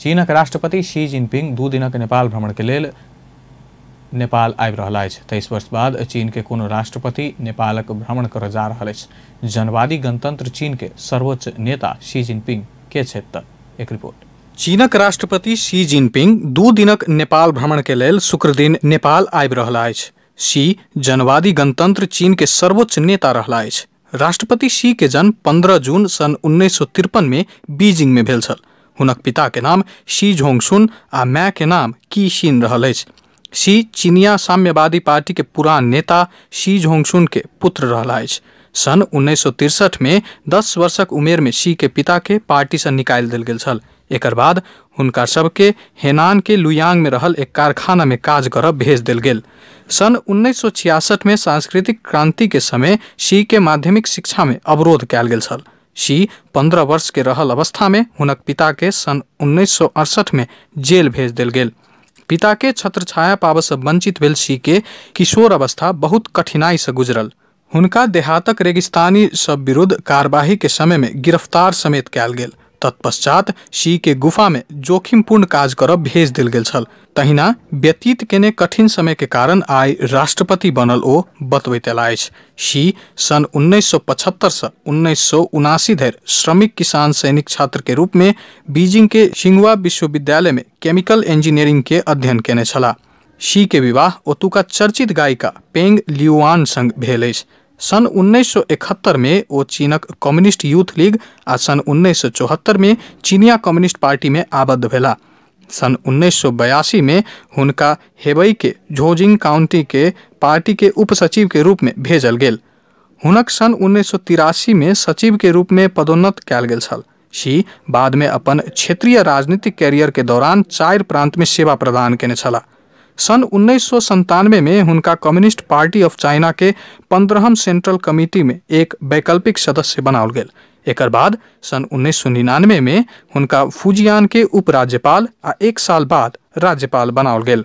चीनक राष्ट्रपति Xi Jinping दू दिनक नेपाल भ्रमण के लेल नेपाल आबि रहा अछि तेईस वर्ष बाद चीन के कोनो राष्ट्रपति नेपालक भ्रमण कर जा रहा अछि जनवादी गणतंत्र चीन के सर्वोच्च नेता शी जिनपिंग के क्षेत्र एक रिपोर्ट चीनक राष्ट्रपति शी जिनपिंग दू दिनक नेपाल भ्रमण के लेल शुक्र दिन नेपाल आबि रहा अछि शी जनवादी गणतंत्र चीन के सर्वोच्च नेता रहल अछि राष्ट्रपति शी के जन्म 15 जून सन उन्नीस में बीजिंग में भेल छल हुनक के नाम शी झोंगसुन आ के नाम की शीन रहल अछि शी चीनिया साम्यवादी पार्टी के पुरान नेता शी के पुत्र रहल अछि सन उन्नीस सौ तिरसठ में दस वर्षक उमेर में शी पिता के पार्टी से निकाल दिल गेल छल एक बाद हुनका के लुयांग में रहल एक कारखाना में काज करब भेज दिल गेल सन उन्नीस सौ छियासठ में सांस्कृतिक के समय शी के माध्यमिक शिक्षा में अवरोध कैल गेल छल सी पंद्रह वर्ष के रहल अवस्था में हुनक पिता के सन उन्नीस में जेल भेज दिल गेल पिता के छत्रछाया से वंचित भेल सी के किशोर अवस्था बहुत कठिनाई से गुजरल हुनका देहातक रेगिस्तानी सब विरुद्ध कार्यवाही के समय में गिरफ्तार समेत कैल गेल तत्पश्चात शी के गुफा में जोखिमपूर्ण काज करब भेज दिल गेल छल तहिना व्यतीत केने कठिन समय के कारण आई राष्ट्रपति बनल ओ बतबैत शी सन उन्नीस सौ पचहत्तर उन्नीस सौ उनासी धर श्रमिक किसान सैनिक छात्र के रूप में बीजिंग के सिंगवा विश्वविद्यालय में केमिकल इंजीनियरिंग के अध्ययन केने छला शी के विवाह ओतुका चर्चित गायिका पेंग लियुआन संग भेल सन 1971 में वो चीनक कम्युनिस्ट यूथ लीग आ सन 1974 में चीनिया कम्युनिस्ट पार्टी में आबद्ध भेला सन 1982 में हुनका हेबई के झोजिंग काउंटी के पार्टी के उप सचिव के रूप में भेजल गेल हुनक सन उन्नैस में सचिव के रूप में पदोन्नत कैल गेल छल शी बाद में अपन क्षेत्रीय राजनीतिक कैरियर के दौरान चार प्रांत में सेवा प्रदान केने छला सन उन्नीस में उनका कम्युनिस्ट पार्टी ऑफ चाइना के पंद्रहम सेंट्रल कमिटी में एक वैकल्पिक सदस्य बनाओल गया एक बाद सन उन्नीस में उनका फुजियान के उपराज्यपाल आ एक साल बाद राज्यपाल बनाओल गया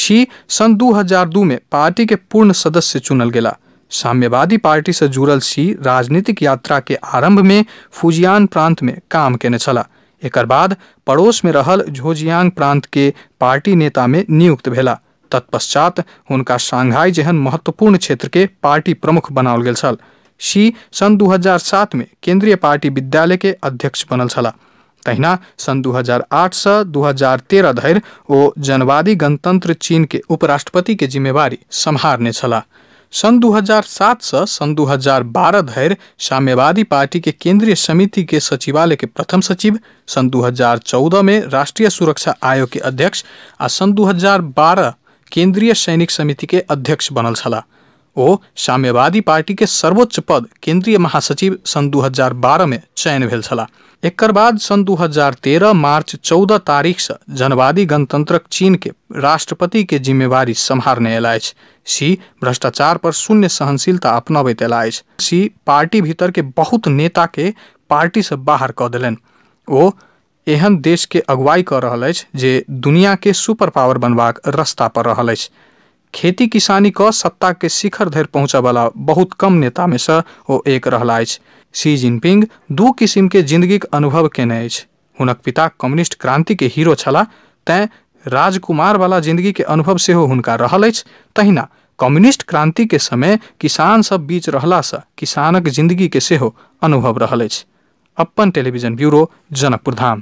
शी सन 2002 में पार्टी के पूर्ण सदस्य चुनल गया साम्यवादी पार्टी से जुड़ल शी राजनीतिक यात्रा के आरंभ में फुजियान प्रांत में काम केने छला एक बाद पड़ोस में रहल झोजियांग प्रांत के पार्टी नेता में नियुक्त भेला तत्पश्चात हुनका शांघाई जेहन महत्वपूर्ण क्षेत्र के पार्टी प्रमुख बनाल गया छल शी सन 2007 में केंद्रीय पार्टी विद्यालय के अध्यक्ष बनल छला तहिना सन 2008 से 2013 धर ओ जनवादी गणतंत्र चीन के उपराष्ट्रपति के जिम्मेवारी सम्हारने छला सन् दू हज़ार सन सन् दू हजार बारह धर साम्यवादी पार्टी के केंद्रीय समिति के सचिवालय के प्रथम सचिव सन् दू हज़ार चौदह में राष्ट्रीय सुरक्षा आयोग के अध्यक्ष आ सन् दू हज़ार बारह केंद्रीय सैनिक समिति के अध्यक्ष बनल छला ओ साम्यवादी पार्टी के सर्वोच्च पद केंद्रीय महासचिव सन् दू हज़ार बारह में चयन भेल छला एकर बाद सन 2013 मार्च 14 तारीख से जनवादी गणतंत्र चीन के राष्ट्रपति के जिम्मेवारी सम्हारने अल सी भ्रष्टाचार पर शून्य सहनशीलता अपनाबैत अल सी पार्टी भीतर के बहुत नेता के पार्टी से बाहर क दिलन ओ एहन देश के अगुवाई कह रहल जे दुनिया के सुपर पावर बनवा रास्ता पर रहा है खेती किसानी सत्ता के शिखर धर पहुँच वाला बहुत कम नेता में से वो एक रहला सी शी जिनपिंग दू के जिंदगी अनुभव केने अछि हुनक पिता कम्युनिस्ट के हीरो राजकुमार वाला जिंदगी के अनुभव सेहो हुनका रहल अछि तहिना कम्युनिस्ट के समय किसान सब बीच रहला से किसानक जिन्दगीके सेहो अनुभव रहल अछि अपन टेलीविजन ब्यूरो जनकपुर धाम